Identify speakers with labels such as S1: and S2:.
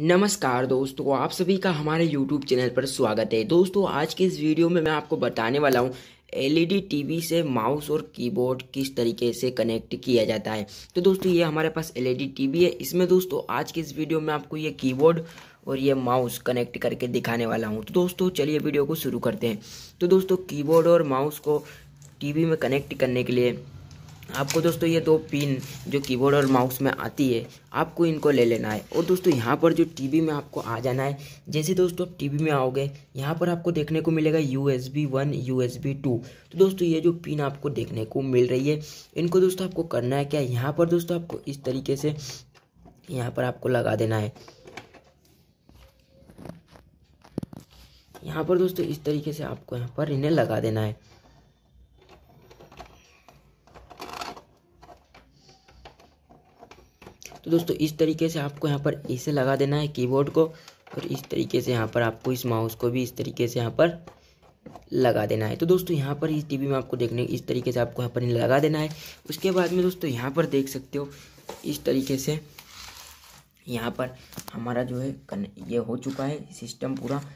S1: नमस्कार दोस्तों आप सभी का हमारे YouTube चैनल पर स्वागत है दोस्तों आज के इस वीडियो में मैं आपको बताने वाला हूँ एल टीवी e से माउस और कीबोर्ड किस तरीके से कनेक्ट किया जाता है तो दोस्तों ये हमारे पास एल टीवी e है इसमें दोस्तों आज के इस वीडियो में आपको ये कीबोर्ड और ये माउस कनेक्ट करके दिखाने वाला हूँ तो दोस्तों चलिए वीडियो को शुरू करते हैं तो दोस्तों कीबोर्ड और माउस को टी में कनेक्ट करने के लिए आपको दोस्तों ये दो पिन जो कीबोर्ड और माउस में आती है आपको इनको ले लेना है और दोस्तों यहाँ पर जो टीवी में आपको आ जाना है जैसे दोस्तों आप टीवी में आओगे यहाँ पर आपको देखने को मिलेगा यू एस बी वन यू एस बी टू तो दोस्तों ये जो पिन आपको देखने को मिल रही है इनको दोस्तों आपको करना है क्या यहाँ पर दोस्तों आपको इस तरीके से यहाँ पर आपको लगा देना है यहाँ पर दोस्तों इस तरीके से आपको यहाँ पर इन्हें लगा देना है तो दोस्तों इस तरीके से आपको यहाँ पर इसे लगा देना है कीबोर्ड को और इस तरीके से यहाँ पर आपको इस माउस को भी इस तरीके से यहाँ पर लगा देना है तो दोस्तों यहाँ पर इस टीवी में आपको देखने इस तरीके से आपको यहाँ पर लगा देना है उसके बाद में दोस्तों यहाँ पर देख सकते हो इस तरीके से यहाँ पर हमारा जो है ये हो चुका है सिस्टम पूरा